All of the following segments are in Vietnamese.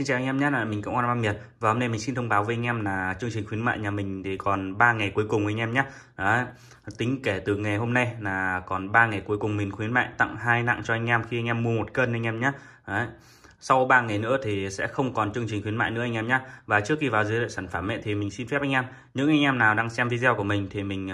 Xin chào anh em nhé là mình cũng An Ba Miệt và hôm nay mình xin thông báo với anh em là chương trình khuyến mại nhà mình thì còn 3 ngày cuối cùng anh em nhé Đấy. tính kể từ ngày hôm nay là còn 3 ngày cuối cùng mình khuyến mại tặng hai nặng cho anh em khi anh em mua một cân anh em nhé Đấy. sau 3 ngày nữa thì sẽ không còn chương trình khuyến mại nữa anh em nhé và trước khi vào giới thiệu sản phẩm ấy, thì mình xin phép anh em những anh em nào đang xem video của mình thì mình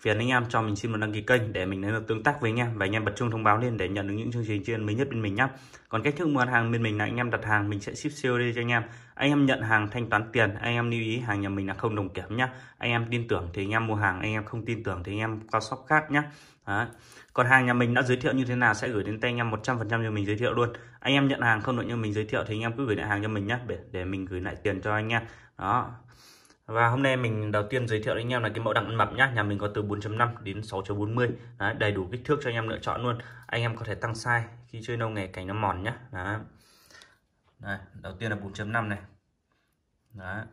phiền anh em cho mình xin một đăng ký kênh để mình được tương tác với anh em và anh em bật chuông thông báo lên để nhận được những chương trình chuyên mới nhất bên mình nhé còn cách thức mua hàng bên mình là anh em đặt hàng mình sẽ ship COD cho anh em anh em nhận hàng thanh toán tiền anh em lưu ý hàng nhà mình là không đồng kiểm nhé. anh em tin tưởng thì anh em mua hàng anh em không tin tưởng thì anh em qua shop khác nhé. Đấy. còn hàng nhà mình đã giới thiệu như thế nào sẽ gửi đến tay anh em 100% cho mình giới thiệu luôn anh em nhận hàng không được như mình giới thiệu thì anh em cứ gửi lại hàng cho mình nhé để, để mình gửi lại tiền cho anh em đó và hôm nay mình đầu tiên giới thiệu đến anh em là cái mẫu đằng ăn mập nhá, nhà mình có từ 4.5 đến 6.40. Đấy, đầy đủ kích thước cho anh em lựa chọn luôn. Anh em có thể tăng size khi chơi lâu ngày cảnh nó mòn nhá. Đấy. Đấy, đầu tiên là 4.5 này. Đấy.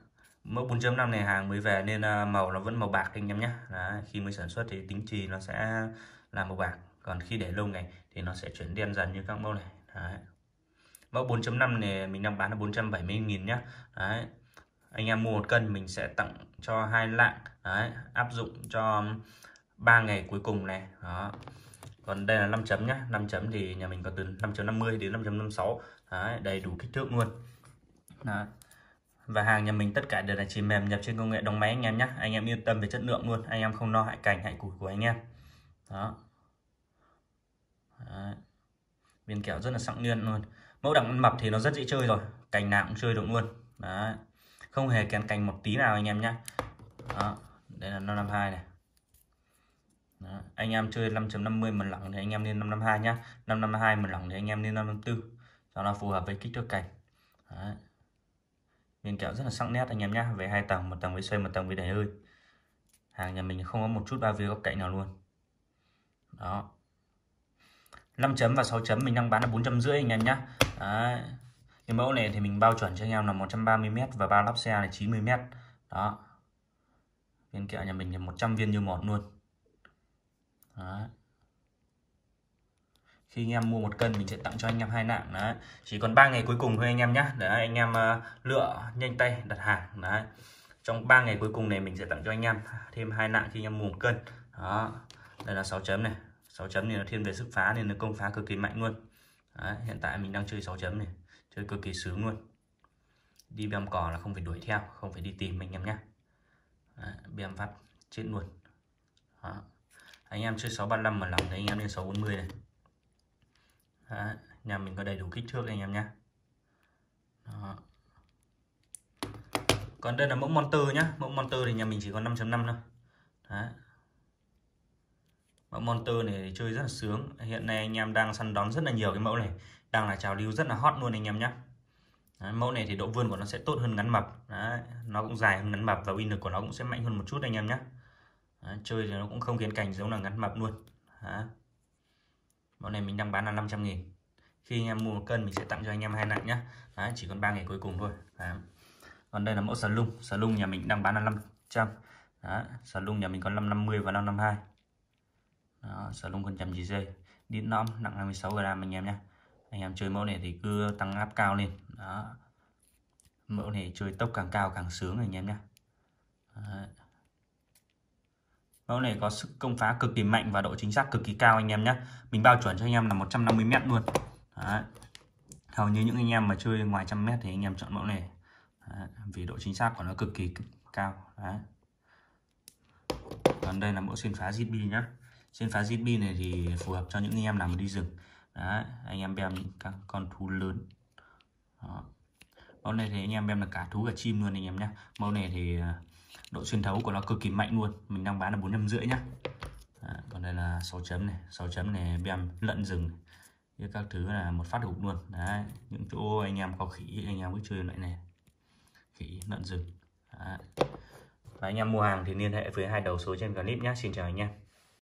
Mẫu 4.5 này hàng mới về nên à, màu nó vẫn màu bạc anh em nhá Đấy, khi mới sản xuất thì tính trì nó sẽ là màu bạc còn khi để lâu ngày thì nó sẽ chuyển đen dần như các mẫu này Đấy. mẫu 4.5 này mình đang bán là 470.000 nhé Đấy anh em mua một cân mình sẽ tặng cho hai lạng đấy áp dụng cho ba ngày cuối cùng này đó còn đây là 5 chấm nhá 5 chấm thì nhà mình có từ 5.50 đến 5.56 đấy đầy đủ kích thước luôn đó. và hàng nhà mình tất cả đều là chỉ mềm nhập trên công nghệ đóng máy anh em nhé anh em yên tâm về chất lượng luôn anh em không lo no hại cảnh hại củ của anh em đó đấy. viên kẹo rất là sẵn niên luôn mẫu đẳng mập thì nó rất dễ chơi rồi cành nào cũng chơi được luôn đấy không hề kèn cành một tí nào anh em nhé đó đây là 552 này đó. anh em chơi 5.50 mình lỏng thì anh em lên 552 nhá 552 mình lỏng thì anh em lên 554 cho nó phù hợp với kích thước cành viên kẹo rất là sắc nét anh em nhá về hai tầng một tầng với xoay một tầng với đẩy hơi hàng nhà mình không có một chút bao view góc cạnh nào luôn đó 5 chấm và 6 chấm mình đang bán là chấm rưỡi anh em nhá Đấy cái mẫu này thì mình bao chuẩn cho anh em là 130m và bao lắp xe là 90m đó viên kẹo nhà mình là 100 viên như một luôn đó. khi anh em mua một cân mình sẽ tặng cho anh em hai nạng đấy chỉ còn 3 ngày cuối cùng thôi anh em nhé để anh em ờ, lựa nhanh tay đặt hàng đấy trong 3 ngày cuối cùng này mình sẽ tặng cho anh em thêm hai nạng khi anh em mua một cân đó đây là 6 chấm này 6 chấm này nó thiên về sức phá nên nó công phá cực kỳ mạnh luôn đấy. hiện tại mình đang chơi 6 chấm này chơi cực kỳ sướng luôn đi bem cò là không phải đuổi theo không phải đi tìm anh em nhé bem phát chết luôn Đó. anh em chơi 635 mà lòng thấy anh em lên 640 này Đó. nhà mình có đầy đủ kích thước anh em nhé Đó. còn đây là mẫu monster nhá mẫu monster thì nhà mình chỉ còn 5.5 thôi Đó. mẫu monster này chơi rất là sướng hiện nay anh em đang săn đón rất là nhiều cái mẫu này đang là trào lưu rất là hot luôn anh em nhé mẫu này thì độ vươn của nó sẽ tốt hơn ngắn mập Đấy, nó cũng dài hơn ngắn mập và uy lực của nó cũng sẽ mạnh hơn một chút anh em nhé Đấy, chơi thì nó cũng không khiến cảnh giống là ngắn mập luôn Đấy. mẫu này mình đang bán là 500 nghìn khi anh em mua một cân mình sẽ tặng cho anh em hai nặng nhé Đấy, chỉ còn 3 ngày cuối cùng thôi Đấy. còn đây là mẫu sà lung sà lung nhà mình đang bán là 500 Đấy, sà lung nhà mình có 550 và 552 Đó, sà lung con chầm gì dây đít nõm nặng 26 gram anh em nhé anh em chơi mẫu này thì cứ tăng áp cao lên đó mẫu này chơi tốc càng cao càng sướng anh em nhé mẫu này có sức công phá cực kỳ mạnh và độ chính xác cực kỳ cao anh em nhé mình bao chuẩn cho anh em là 150 mét luôn đó. hầu như những anh em mà chơi ngoài trăm mét thì anh em chọn mẫu này đó. vì độ chính xác của nó cực kỳ cao đó. còn đây là mẫu xuyên phá ZB nhé xuyên phá ZB này thì phù hợp cho những anh em nào mà đi rừng Đấy, anh em bem các con thú lớn Đó. mẫu này thì anh em bem là cả thú cả chim luôn anh em nhé màu này thì à, độ xuyên thấu của nó cực kỳ mạnh luôn mình đang bán là bốn năm rưỡi nhá à, còn đây là 6 chấm này 6 chấm này bem lợn rừng với các thứ là một phát hụt luôn đấy những chỗ anh em có khỉ anh em cứ chơi loại này khỉ lợn rừng đấy. và anh em mua hàng thì liên hệ với hai đầu số trên clip nhé xin chào anh em